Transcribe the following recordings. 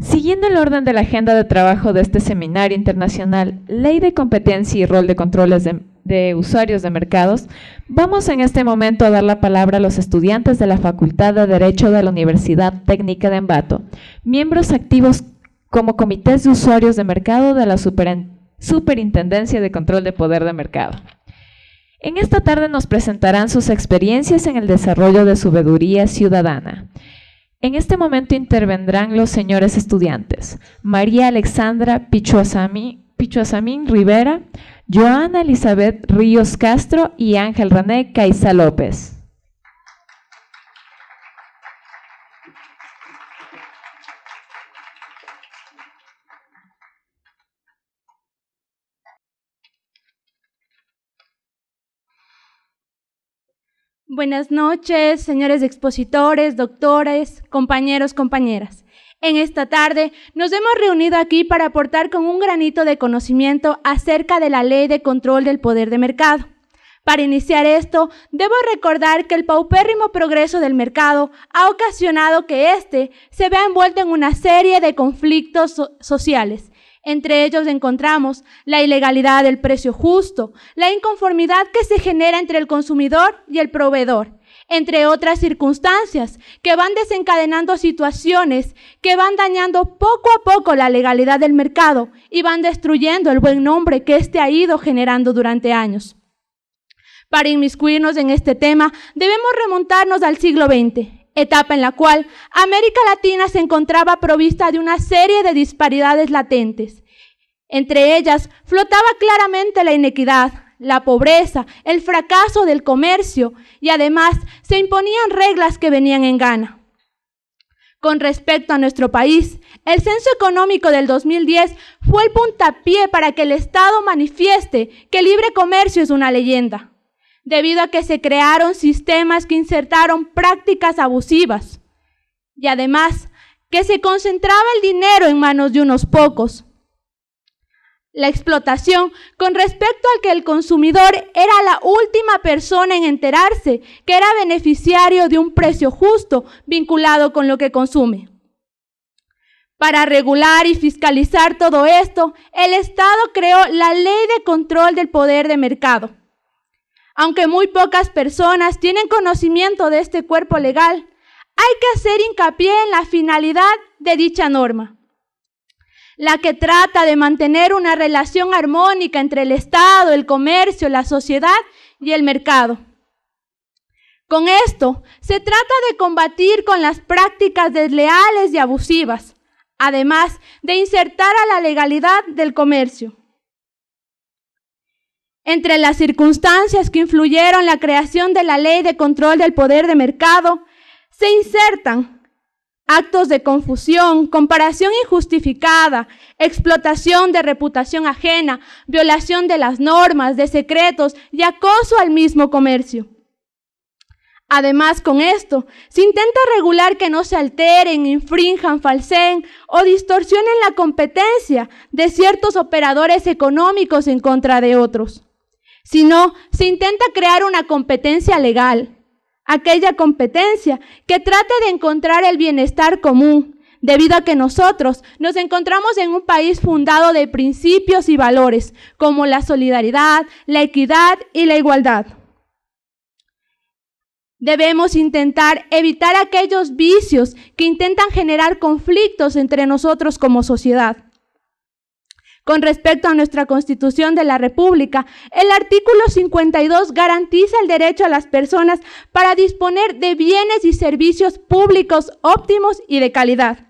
Siguiendo el orden de la agenda de trabajo de este seminario internacional, Ley de Competencia y Rol de Controles de, Usuarios de Mercados, vamos en este momento a dar la palabra a los estudiantes de la Facultad de Derecho de la Universidad Técnica de Embato, miembros activos como comités de usuarios de mercado de la Superintendencia de Control de Poder de Mercado. En esta tarde nos presentarán sus experiencias en el desarrollo de su ciudadana. En este momento intervendrán los señores estudiantes María Alexandra Pichuasamín Rivera, Joana Elizabeth Ríos Castro y Ángel René Caiza López. Buenas noches, señores expositores, doctores, compañeros, compañeras. En esta tarde nos hemos reunido aquí para aportar con un granito de conocimiento acerca de la ley de control del poder de mercado. Para iniciar esto, debo recordar que el paupérrimo progreso del mercado ha ocasionado que éste se vea envuelto en una serie de conflictos sociales, entre ellos encontramos la ilegalidad del precio justo, la inconformidad que se genera entre el consumidor y el proveedor, entre otras circunstancias que van desencadenando situaciones que van dañando poco a poco la legalidad del mercado y van destruyendo el buen nombre que éste ha ido generando durante años. Para inmiscuirnos en este tema, debemos remontarnos al siglo XX, etapa en la cual América Latina se encontraba provista de una serie de disparidades latentes. Entre ellas flotaba claramente la inequidad, la pobreza, el fracaso del comercio y además se imponían reglas que venían en gana. Con respecto a nuestro país, el censo económico del 2010 fue el puntapié para que el Estado manifieste que el libre comercio es una leyenda debido a que se crearon sistemas que insertaron prácticas abusivas y además que se concentraba el dinero en manos de unos pocos. La explotación con respecto al que el consumidor era la última persona en enterarse que era beneficiario de un precio justo vinculado con lo que consume. Para regular y fiscalizar todo esto, el Estado creó la Ley de Control del Poder de Mercado, aunque muy pocas personas tienen conocimiento de este cuerpo legal, hay que hacer hincapié en la finalidad de dicha norma, la que trata de mantener una relación armónica entre el Estado, el comercio, la sociedad y el mercado. Con esto, se trata de combatir con las prácticas desleales y abusivas, además de insertar a la legalidad del comercio entre las circunstancias que influyeron la creación de la ley de control del poder de mercado, se insertan actos de confusión, comparación injustificada, explotación de reputación ajena, violación de las normas, de secretos y acoso al mismo comercio. Además, con esto, se intenta regular que no se alteren, infrinjan, falsen o distorsionen la competencia de ciertos operadores económicos en contra de otros sino se intenta crear una competencia legal, aquella competencia que trate de encontrar el bienestar común, debido a que nosotros nos encontramos en un país fundado de principios y valores como la solidaridad, la equidad y la igualdad. Debemos intentar evitar aquellos vicios que intentan generar conflictos entre nosotros como sociedad. Con respecto a nuestra Constitución de la República, el artículo 52 garantiza el derecho a las personas para disponer de bienes y servicios públicos óptimos y de calidad.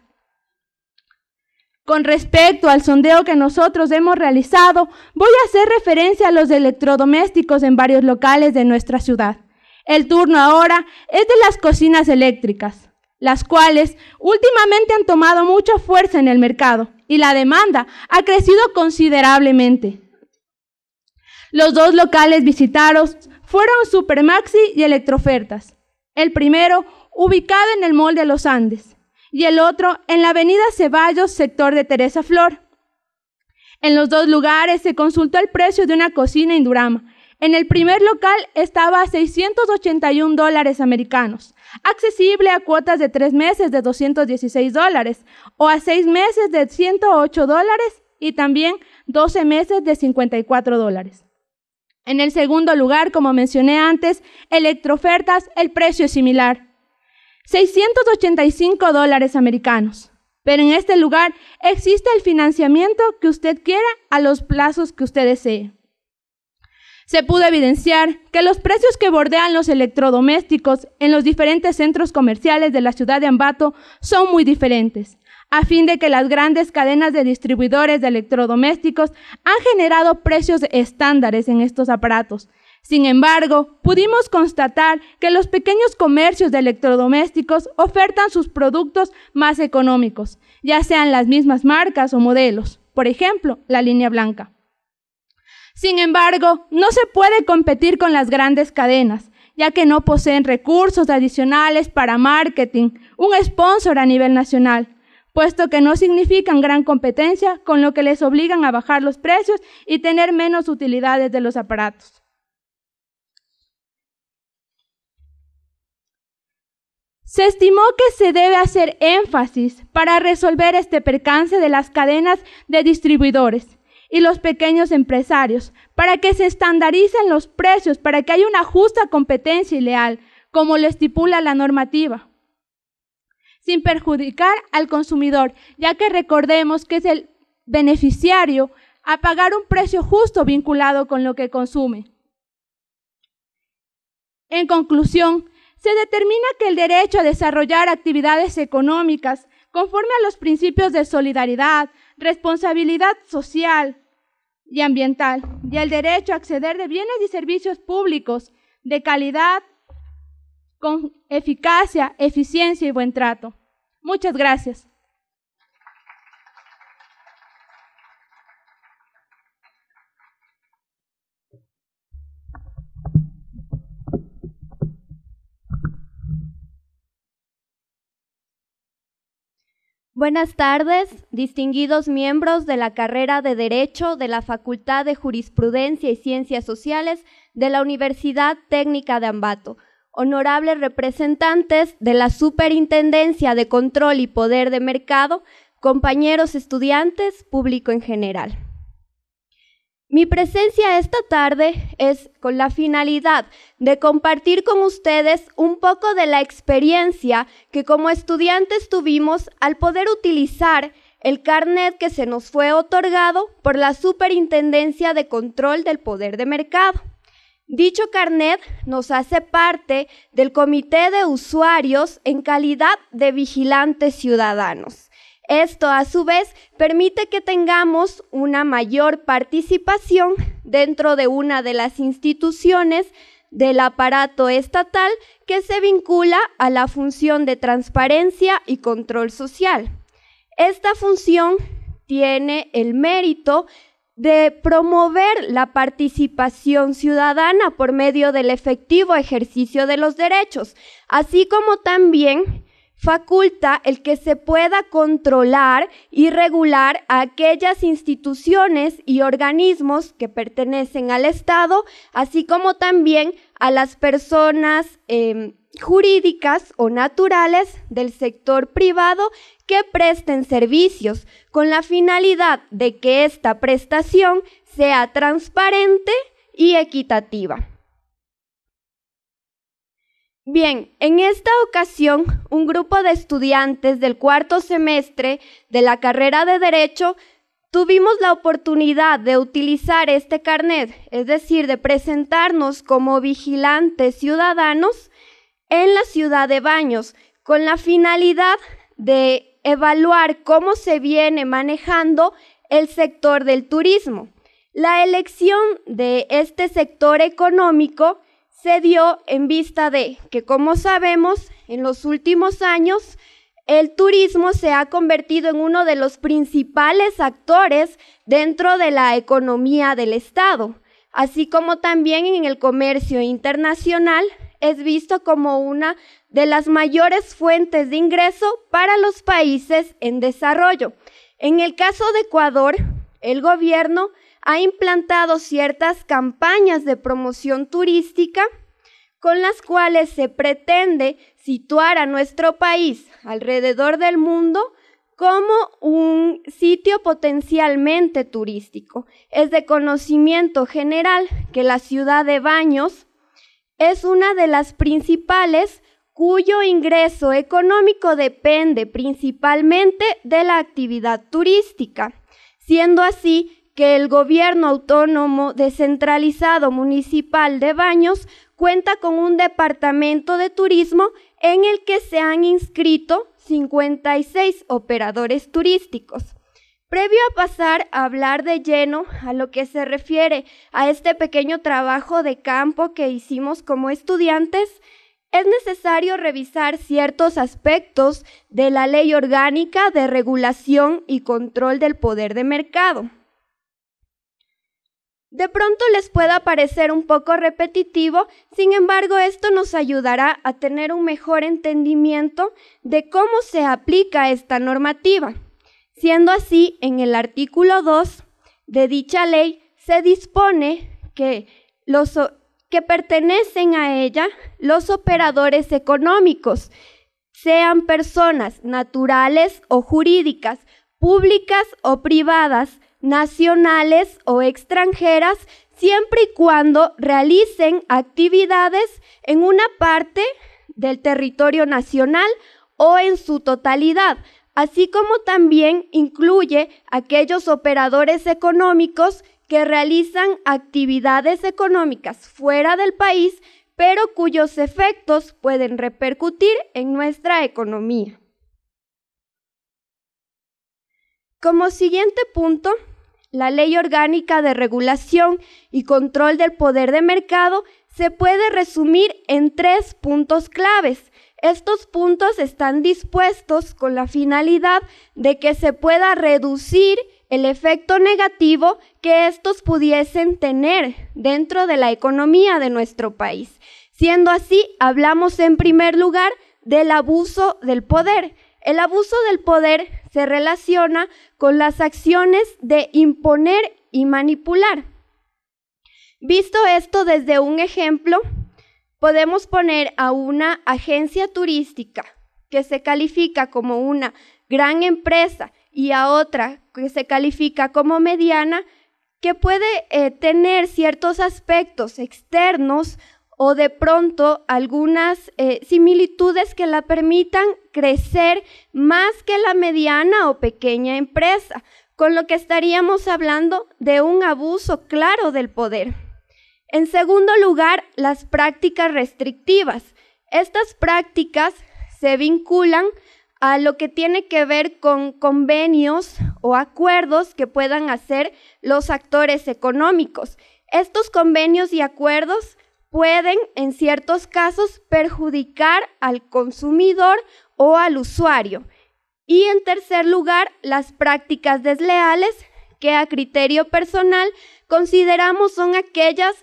Con respecto al sondeo que nosotros hemos realizado, voy a hacer referencia a los electrodomésticos en varios locales de nuestra ciudad. El turno ahora es de las cocinas eléctricas las cuales últimamente han tomado mucha fuerza en el mercado y la demanda ha crecido considerablemente. Los dos locales visitados fueron Supermaxi y Electrofertas. El primero ubicado en el Mall de los Andes y el otro en la Avenida Ceballos, sector de Teresa Flor. En los dos lugares se consultó el precio de una cocina Indurama. En el primer local estaba a 681 dólares americanos accesible a cuotas de tres meses de 216 dólares o a seis meses de 108 dólares y también 12 meses de 54 dólares. En el segundo lugar, como mencioné antes, electrofertas, el precio es similar. 685 dólares americanos. Pero en este lugar existe el financiamiento que usted quiera a los plazos que usted desee se pudo evidenciar que los precios que bordean los electrodomésticos en los diferentes centros comerciales de la ciudad de Ambato son muy diferentes, a fin de que las grandes cadenas de distribuidores de electrodomésticos han generado precios estándares en estos aparatos. Sin embargo, pudimos constatar que los pequeños comercios de electrodomésticos ofertan sus productos más económicos, ya sean las mismas marcas o modelos, por ejemplo, la línea blanca. Sin embargo, no se puede competir con las grandes cadenas, ya que no poseen recursos adicionales para marketing, un sponsor a nivel nacional, puesto que no significan gran competencia, con lo que les obligan a bajar los precios y tener menos utilidades de los aparatos. Se estimó que se debe hacer énfasis para resolver este percance de las cadenas de distribuidores y los pequeños empresarios, para que se estandaricen los precios, para que haya una justa competencia y leal, como lo estipula la normativa, sin perjudicar al consumidor, ya que recordemos que es el beneficiario a pagar un precio justo vinculado con lo que consume. En conclusión, se determina que el derecho a desarrollar actividades económicas conforme a los principios de solidaridad, responsabilidad social y ambiental y el derecho a acceder de bienes y servicios públicos de calidad, con eficacia, eficiencia y buen trato. Muchas gracias. Buenas tardes, distinguidos miembros de la carrera de Derecho de la Facultad de Jurisprudencia y Ciencias Sociales de la Universidad Técnica de Ambato, honorables representantes de la Superintendencia de Control y Poder de Mercado, compañeros estudiantes, público en general. Mi presencia esta tarde es con la finalidad de compartir con ustedes un poco de la experiencia que como estudiantes tuvimos al poder utilizar el carnet que se nos fue otorgado por la Superintendencia de Control del Poder de Mercado. Dicho carnet nos hace parte del Comité de Usuarios en calidad de vigilantes ciudadanos. Esto a su vez permite que tengamos una mayor participación dentro de una de las instituciones del aparato estatal que se vincula a la función de transparencia y control social. Esta función tiene el mérito de promover la participación ciudadana por medio del efectivo ejercicio de los derechos, así como también faculta el que se pueda controlar y regular a aquellas instituciones y organismos que pertenecen al Estado, así como también a las personas em, jurídicas o naturales del sector privado que presten servicios con la finalidad de que esta prestación sea transparente y equitativa. Bien, en esta ocasión, un grupo de estudiantes del cuarto semestre de la carrera de Derecho tuvimos la oportunidad de utilizar este carnet, es decir, de presentarnos como vigilantes ciudadanos en la ciudad de Baños, con la finalidad de evaluar cómo se viene manejando el sector del turismo. La elección de este sector económico se dio en vista de que, como sabemos, en los últimos años el turismo se ha convertido en uno de los principales actores dentro de la economía del Estado, así como también en el comercio internacional es visto como una de las mayores fuentes de ingreso para los países en desarrollo. En el caso de Ecuador, el gobierno ha implantado ciertas campañas de promoción turística con las cuales se pretende situar a nuestro país alrededor del mundo como un sitio potencialmente turístico. Es de conocimiento general que la ciudad de Baños es una de las principales cuyo ingreso económico depende principalmente de la actividad turística, siendo así que el gobierno autónomo descentralizado municipal de Baños cuenta con un departamento de turismo en el que se han inscrito 56 operadores turísticos. Previo a pasar a hablar de lleno a lo que se refiere a este pequeño trabajo de campo que hicimos como estudiantes, es necesario revisar ciertos aspectos de la Ley Orgánica de Regulación y Control del Poder de Mercado. De pronto les pueda parecer un poco repetitivo, sin embargo esto nos ayudará a tener un mejor entendimiento de cómo se aplica esta normativa. Siendo así, en el artículo 2 de dicha ley se dispone que los que pertenecen a ella los operadores económicos, sean personas naturales o jurídicas, públicas o privadas, nacionales o extranjeras siempre y cuando realicen actividades en una parte del territorio nacional o en su totalidad, así como también incluye aquellos operadores económicos que realizan actividades económicas fuera del país, pero cuyos efectos pueden repercutir en nuestra economía. Como siguiente punto, la Ley Orgánica de Regulación y Control del Poder de Mercado se puede resumir en tres puntos claves. Estos puntos están dispuestos con la finalidad de que se pueda reducir el efecto negativo que estos pudiesen tener dentro de la economía de nuestro país. Siendo así, hablamos en primer lugar del abuso del poder. El abuso del poder se relaciona con las acciones de imponer y manipular. Visto esto desde un ejemplo, podemos poner a una agencia turística que se califica como una gran empresa y a otra que se califica como mediana, que puede eh, tener ciertos aspectos externos o de pronto algunas eh, similitudes que la permitan crecer más que la mediana o pequeña empresa, con lo que estaríamos hablando de un abuso claro del poder. En segundo lugar, las prácticas restrictivas. Estas prácticas se vinculan a lo que tiene que ver con convenios o acuerdos que puedan hacer los actores económicos. Estos convenios y acuerdos pueden en ciertos casos perjudicar al consumidor o al usuario. Y en tercer lugar, las prácticas desleales que a criterio personal consideramos son aquellas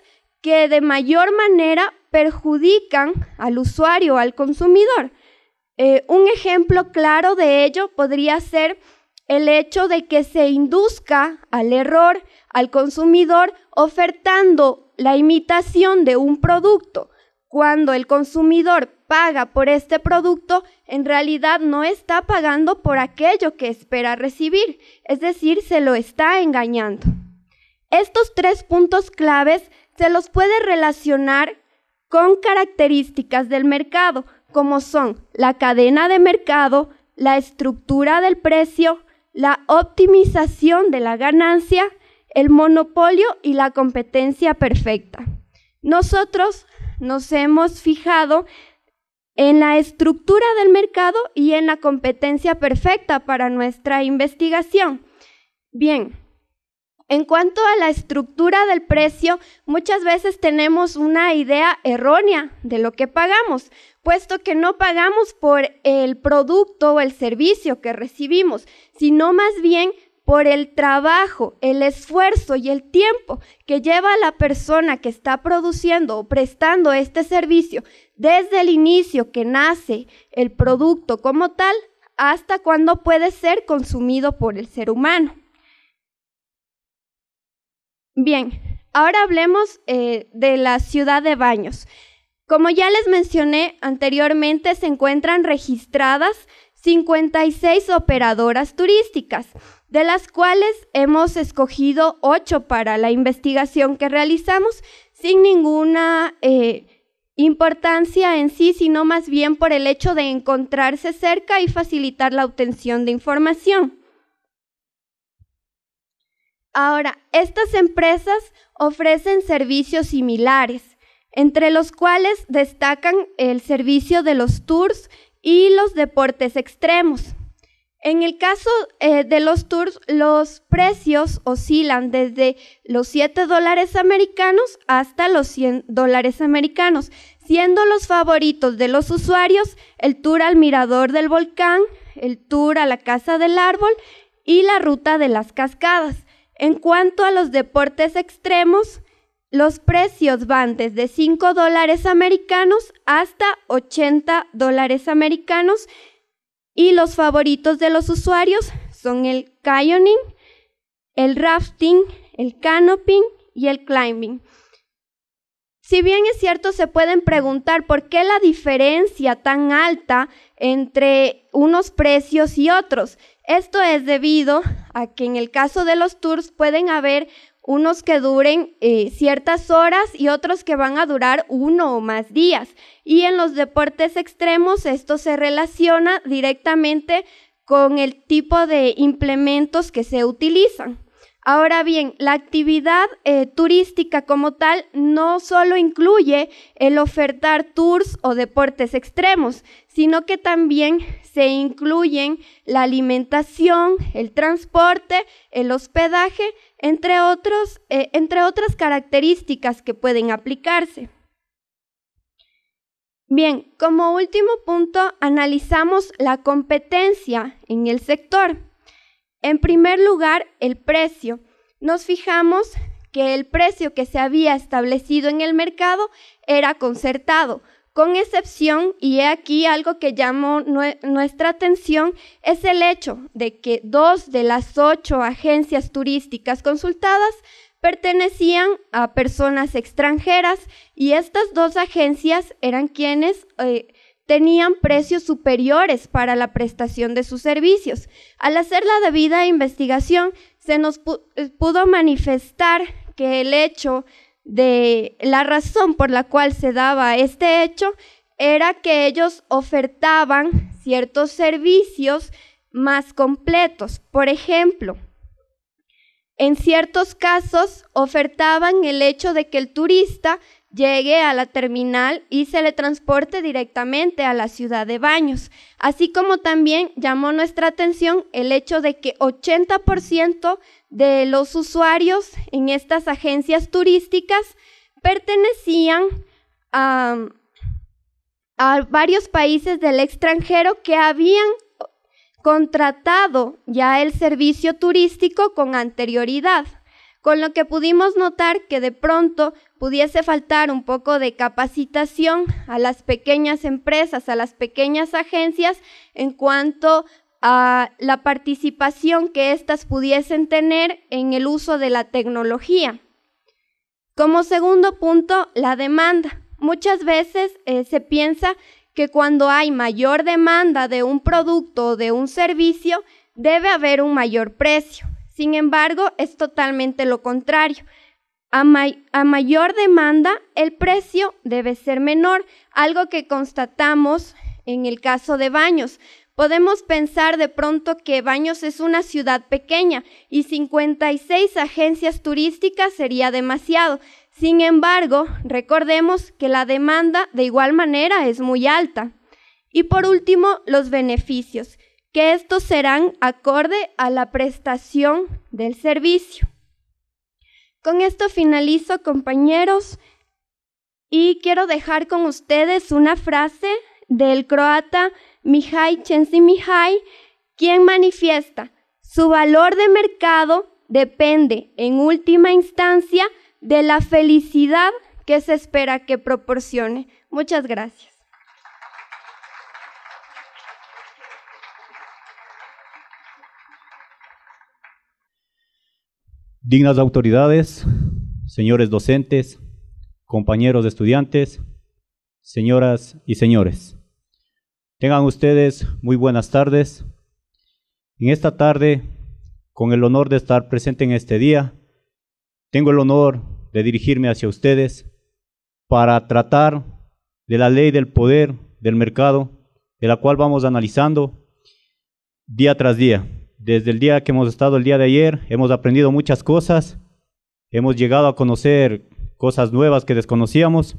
que de mayor manera perjudican al usuario o al consumidor. Eh, un ejemplo claro de ello podría ser el hecho de que se induzca al error al consumidor ofertando la imitación de un producto. Cuando el consumidor paga por este producto, en realidad no está pagando por aquello que espera recibir, es decir, se lo está engañando. Estos tres puntos claves se los puede relacionar con características del mercado, como son la cadena de mercado, la estructura del precio, la optimización de la ganancia el monopolio y la competencia perfecta. Nosotros nos hemos fijado en la estructura del mercado y en la competencia perfecta para nuestra investigación. Bien, en cuanto a la estructura del precio, muchas veces tenemos una idea errónea de lo que pagamos, puesto que no pagamos por el producto o el servicio que recibimos, sino más bien por el trabajo, el esfuerzo y el tiempo que lleva la persona que está produciendo o prestando este servicio desde el inicio que nace el producto como tal hasta cuando puede ser consumido por el ser humano. Bien, ahora hablemos eh, de la ciudad de baños. Como ya les mencioné anteriormente, se encuentran registradas 56 operadoras turísticas de las cuales hemos escogido ocho para la investigación que realizamos sin ninguna eh, importancia en sí, sino más bien por el hecho de encontrarse cerca y facilitar la obtención de información. Ahora, estas empresas ofrecen servicios similares, entre los cuales destacan el servicio de los tours y los deportes extremos. En el caso eh, de los tours, los precios oscilan desde los 7 dólares americanos hasta los 100 dólares americanos, siendo los favoritos de los usuarios el tour al mirador del volcán, el tour a la casa del árbol y la ruta de las cascadas. En cuanto a los deportes extremos, los precios van desde 5 dólares americanos hasta 80 dólares americanos y los favoritos de los usuarios son el canyoning, el rafting, el canoping y el climbing. Si bien es cierto, se pueden preguntar por qué la diferencia tan alta entre unos precios y otros. Esto es debido a que en el caso de los tours pueden haber unos que duren eh, ciertas horas y otros que van a durar uno o más días. Y en los deportes extremos esto se relaciona directamente con el tipo de implementos que se utilizan. Ahora bien, la actividad eh, turística como tal no solo incluye el ofertar tours o deportes extremos, sino que también se incluyen la alimentación, el transporte, el hospedaje eh, entre, otras características que pueden aplicarse. Bien, como último punto, analizamos la competencia en el sector. En primer lugar, el precio. Nos fijamos que el precio que se había establecido en el mercado era concertado, con excepción, y he aquí algo que llamó nuestra atención, es el hecho de que dos de las ocho agencias turísticas consultadas pertenecían a personas extranjeras y estas dos agencias eran quienes eh, tenían precios superiores para la prestación de sus servicios. Al hacer la debida investigación, se nos pudo manifestar que el hecho de la razón por la cual se daba este hecho era que ellos ofertaban ciertos servicios más completos. Por ejemplo, en ciertos casos ofertaban el hecho de que el turista llegue a la terminal y se le transporte directamente a la ciudad de Baños, así como también llamó nuestra atención el hecho de que 80% de los usuarios en estas agencias turísticas pertenecían a, a varios países del extranjero que habían contratado ya el servicio turístico con anterioridad, con lo que pudimos notar que de pronto pudiese faltar un poco de capacitación a las pequeñas empresas, a las pequeñas agencias en cuanto a la participación que éstas pudiesen tener en el uso de la tecnología. Como segundo punto, la demanda. Muchas veces eh, se piensa que cuando hay mayor demanda de un producto o de un servicio, debe haber un mayor precio. Sin embargo, es totalmente lo contrario. A, mayor demanda, el precio debe ser menor, algo que constatamos en el caso de Baños. Podemos pensar de pronto que Baños es una ciudad pequeña y 56 agencias turísticas sería demasiado. Sin embargo, recordemos que la demanda de igual manera es muy alta. Y por último, los beneficios, que estos serán acorde a la prestación del servicio. Con esto finalizo, compañeros, y quiero dejar con ustedes una frase del croata Mihai Mihai, quien manifiesta, su valor de mercado depende, en última instancia, de la felicidad que se espera que proporcione. Muchas gracias. Dignas autoridades, señores docentes, compañeros de estudiantes, señoras y señores. Tengan ustedes muy buenas tardes. En esta tarde, con el honor de estar presente en este día, tengo el honor de dirigirme hacia ustedes para tratar de la ley del poder del mercado, de la cual vamos analizando día tras día. Desde el día que hemos estado el día de ayer, hemos aprendido muchas cosas, hemos llegado a conocer cosas nuevas que desconocíamos,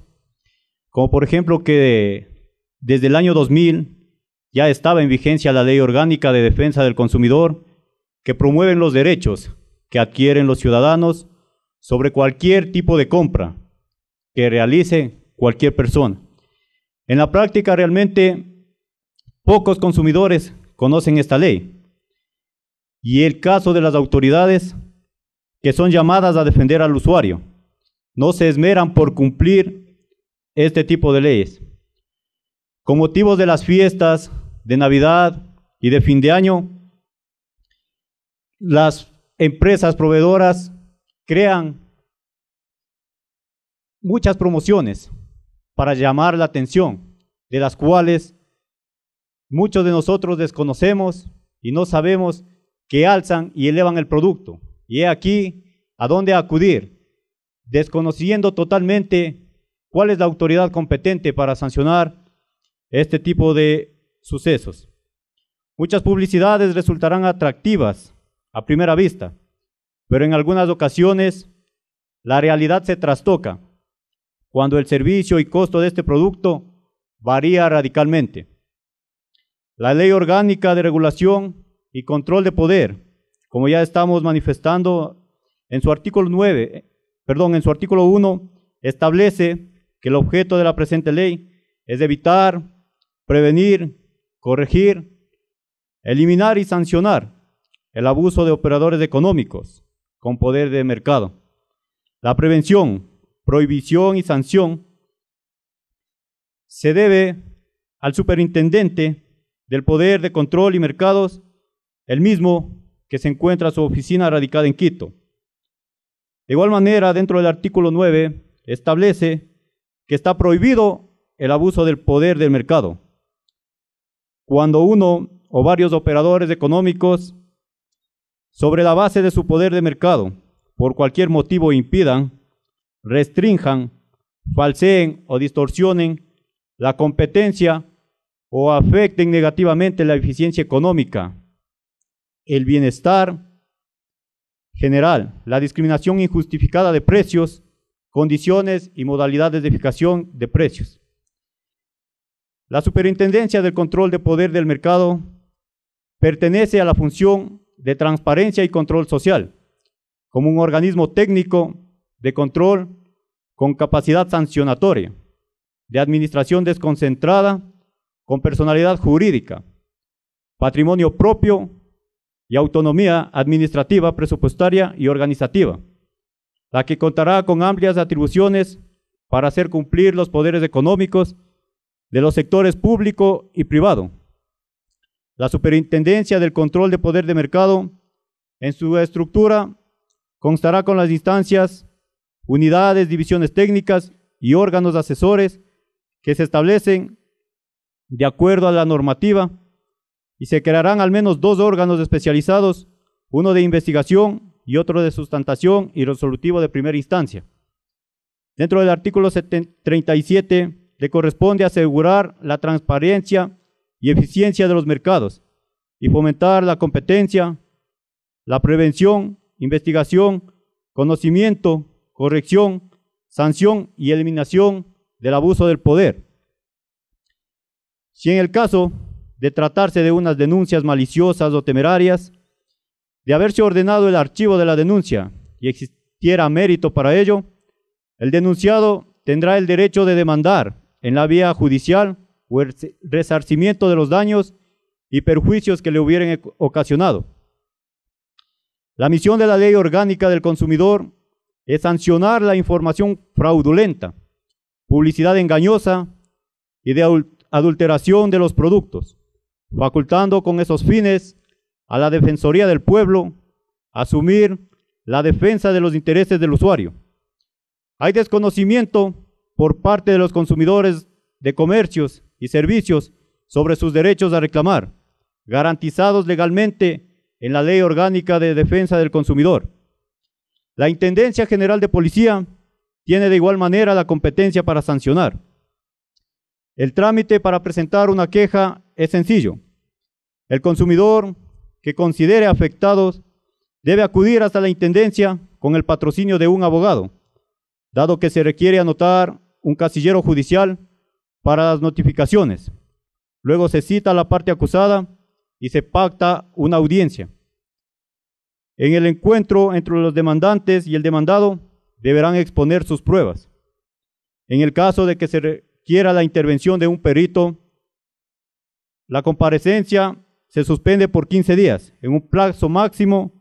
como por ejemplo que desde el año 2000 ya estaba en vigencia la Ley Orgánica de Defensa del Consumidor, que promueve los derechos que adquieren los ciudadanos sobre cualquier tipo de compra que realice cualquier persona. En la práctica realmente pocos consumidores conocen esta ley y el caso de las autoridades que son llamadas a defender al usuario. No se esmeran por cumplir este tipo de leyes. Con motivos de las fiestas de Navidad y de fin de año, las empresas proveedoras crean muchas promociones para llamar la atención, de las cuales muchos de nosotros desconocemos y no sabemos que alzan y elevan el producto. Y he aquí a dónde acudir, desconociendo totalmente cuál es la autoridad competente para sancionar este tipo de sucesos. Muchas publicidades resultarán atractivas a primera vista, pero en algunas ocasiones la realidad se trastoca cuando el servicio y costo de este producto varía radicalmente. La ley orgánica de regulación y control de poder, como ya estamos manifestando en su artículo 9, eh, perdón, en su artículo 1 establece que el objeto de la presente ley es evitar, prevenir, corregir, eliminar y sancionar el abuso de operadores económicos con poder de mercado. La prevención, prohibición y sanción se debe al superintendente del poder de control y mercados el mismo que se encuentra su oficina radicada en Quito. De igual manera, dentro del artículo 9, establece que está prohibido el abuso del poder del mercado. Cuando uno o varios operadores económicos, sobre la base de su poder de mercado, por cualquier motivo impidan, restrinjan, falseen o distorsionen la competencia o afecten negativamente la eficiencia económica el bienestar general, la discriminación injustificada de precios, condiciones y modalidades de fijación de precios. La superintendencia del control de poder del mercado pertenece a la función de transparencia y control social, como un organismo técnico de control con capacidad sancionatoria, de administración desconcentrada, con personalidad jurídica, patrimonio propio y autonomía administrativa, presupuestaria y organizativa, la que contará con amplias atribuciones para hacer cumplir los poderes económicos de los sectores público y privado. La Superintendencia del Control de Poder de Mercado, en su estructura, constará con las instancias, unidades, divisiones técnicas y órganos asesores que se establecen de acuerdo a la normativa y se crearán al menos dos órganos especializados, uno de investigación y otro de sustantación y resolutivo de primera instancia. Dentro del artículo 37 le corresponde asegurar la transparencia y eficiencia de los mercados y fomentar la competencia, la prevención, investigación, conocimiento, corrección, sanción y eliminación del abuso del poder. Si en el caso de tratarse de unas denuncias maliciosas o temerarias, de haberse ordenado el archivo de la denuncia y existiera mérito para ello, el denunciado tendrá el derecho de demandar en la vía judicial o el resarcimiento de los daños y perjuicios que le hubieran ocasionado. La misión de la ley orgánica del consumidor es sancionar la información fraudulenta, publicidad engañosa y de adulteración de los productos, facultando con esos fines a la Defensoría del Pueblo asumir la defensa de los intereses del usuario. Hay desconocimiento por parte de los consumidores de comercios y servicios sobre sus derechos a reclamar, garantizados legalmente en la Ley Orgánica de Defensa del Consumidor. La Intendencia General de Policía tiene de igual manera la competencia para sancionar. El trámite para presentar una queja es sencillo. El consumidor que considere afectados debe acudir hasta la Intendencia con el patrocinio de un abogado, dado que se requiere anotar un casillero judicial para las notificaciones. Luego se cita a la parte acusada y se pacta una audiencia. En el encuentro entre los demandantes y el demandado deberán exponer sus pruebas. En el caso de que se requiera la intervención de un perito, la comparecencia se suspende por 15 días, en un plazo máximo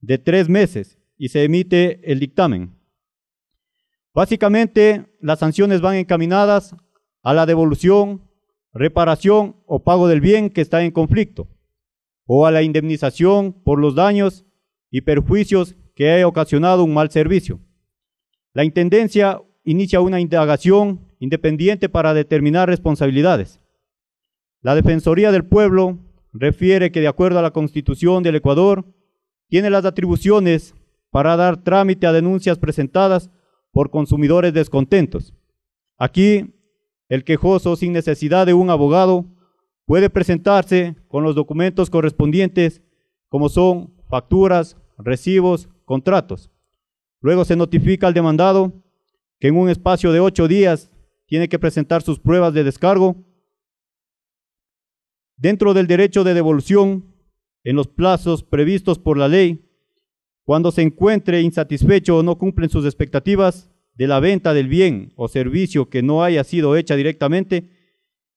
de tres meses, y se emite el dictamen. Básicamente, las sanciones van encaminadas a la devolución, reparación o pago del bien que está en conflicto, o a la indemnización por los daños y perjuicios que haya ocasionado un mal servicio. La Intendencia inicia una indagación independiente para determinar responsabilidades. La Defensoría del Pueblo refiere que de acuerdo a la Constitución del Ecuador, tiene las atribuciones para dar trámite a denuncias presentadas por consumidores descontentos. Aquí, el quejoso, sin necesidad de un abogado, puede presentarse con los documentos correspondientes, como son facturas, recibos, contratos. Luego se notifica al demandado que en un espacio de ocho días tiene que presentar sus pruebas de descargo dentro del derecho de devolución en los plazos previstos por la ley, cuando se encuentre insatisfecho o no cumplen sus expectativas de la venta del bien o servicio que no haya sido hecha directamente,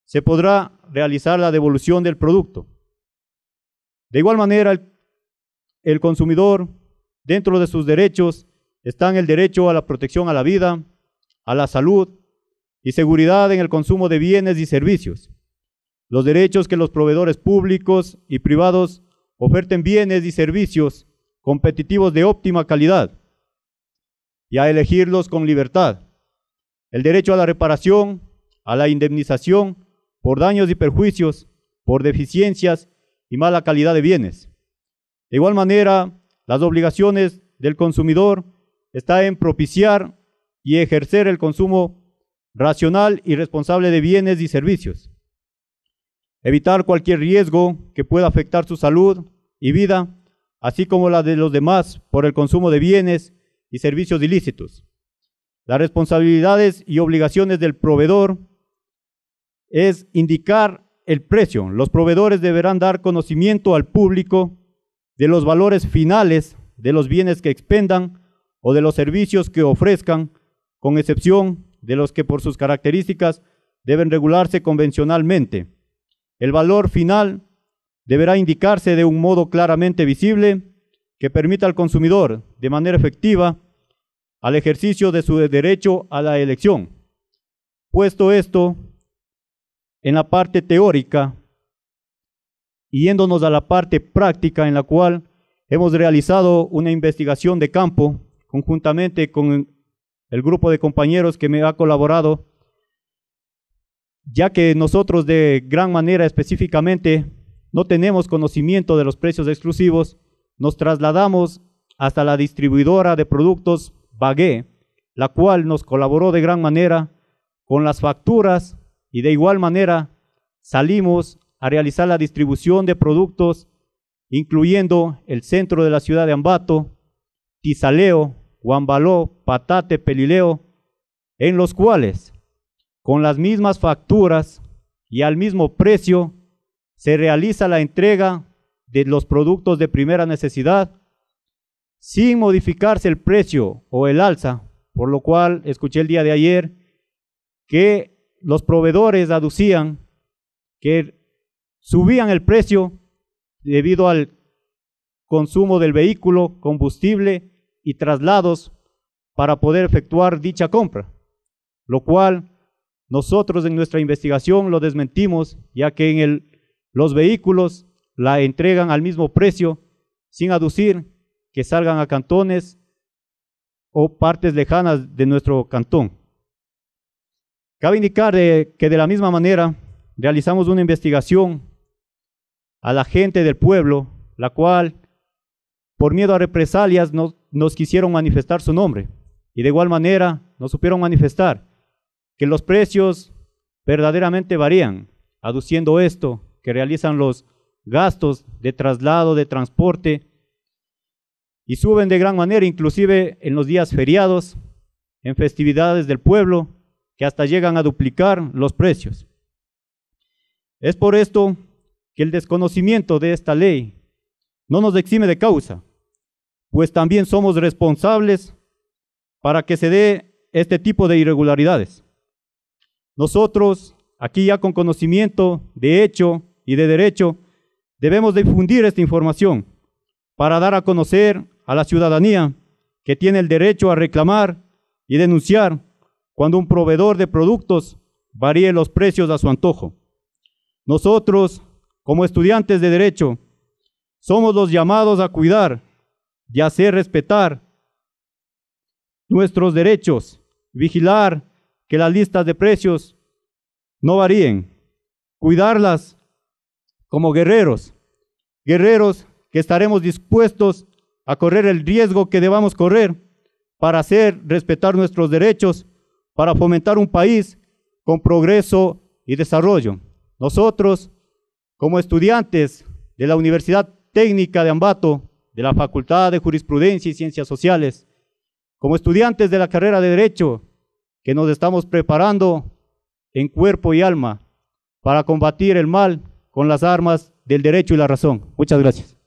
se podrá realizar la devolución del producto. De igual manera, el, consumidor, dentro de sus derechos, están el derecho a la protección a la vida, a la salud y seguridad en el consumo de bienes y servicios los derechos que los proveedores públicos y privados oferten bienes y servicios competitivos de óptima calidad y a elegirlos con libertad. El derecho a la reparación, a la indemnización por daños y perjuicios, por deficiencias y mala calidad de bienes. De igual manera, las obligaciones del consumidor está en propiciar y ejercer el consumo racional y responsable de bienes y servicios evitar cualquier riesgo que pueda afectar su salud y vida, así como la de los demás por el consumo de bienes y servicios ilícitos. Las responsabilidades y obligaciones del proveedor es indicar el precio. Los proveedores deberán dar conocimiento al público de los valores finales de los bienes que expendan o de los servicios que ofrezcan, con excepción de los que por sus características deben regularse convencionalmente el valor final deberá indicarse de un modo claramente visible que permita al consumidor, de manera efectiva, al ejercicio de su derecho a la elección. Puesto esto en la parte teórica y yéndonos a la parte práctica en la cual hemos realizado una investigación de campo conjuntamente con el grupo de compañeros que me ha colaborado ya que nosotros de gran manera específicamente no tenemos conocimiento de los precios exclusivos, nos trasladamos hasta la distribuidora de productos Bagué, la cual nos colaboró de gran manera con las facturas y de igual manera salimos a realizar la distribución de productos incluyendo el centro de la ciudad de Ambato, Tizaleo, Guambaló, Patate, Pelileo, en los cuales con las mismas facturas y al mismo precio, se realiza la entrega de los productos de primera necesidad sin modificarse el precio o el alza, por lo cual escuché el día de ayer que los proveedores aducían que subían el precio debido al consumo del vehículo, combustible y traslados para poder efectuar dicha compra, lo cual nosotros en nuestra investigación lo desmentimos, ya que en el, los vehículos la entregan al mismo precio, sin aducir que salgan a cantones o partes lejanas de nuestro cantón. Cabe indicar que de la misma manera realizamos una investigación a la gente del pueblo, la cual, por miedo a represalias, nos quisieron manifestar su nombre y de igual manera nos supieron manifestar que los precios verdaderamente varían, aduciendo esto que realizan los gastos de traslado, de transporte, y suben de gran manera, inclusive en los días feriados, en festividades del pueblo, que hasta llegan a duplicar los precios. Es por esto que el desconocimiento de esta ley no nos exime de causa, pues también somos responsables para que se dé este tipo de irregularidades. Nosotros, aquí ya con conocimiento de hecho y de derecho, debemos difundir esta información para dar a conocer a la ciudadanía que tiene el derecho a reclamar y denunciar cuando un proveedor de productos varíe los precios a su antojo. Nosotros, como estudiantes de derecho, somos los llamados a cuidar y hacer respetar nuestros derechos, vigilar que las listas de precios no varíen, cuidarlas como guerreros, guerreros que estaremos dispuestos a correr el riesgo que debamos correr para hacer respetar nuestros derechos, para fomentar un país con progreso y desarrollo. Nosotros, como estudiantes de la Universidad Técnica de Ambato, de la Facultad de Jurisprudencia y Ciencias Sociales, como estudiantes de la carrera de Derecho que nos estamos preparando en cuerpo y alma para combatir el mal con las armas del derecho y la razón. Muchas gracias.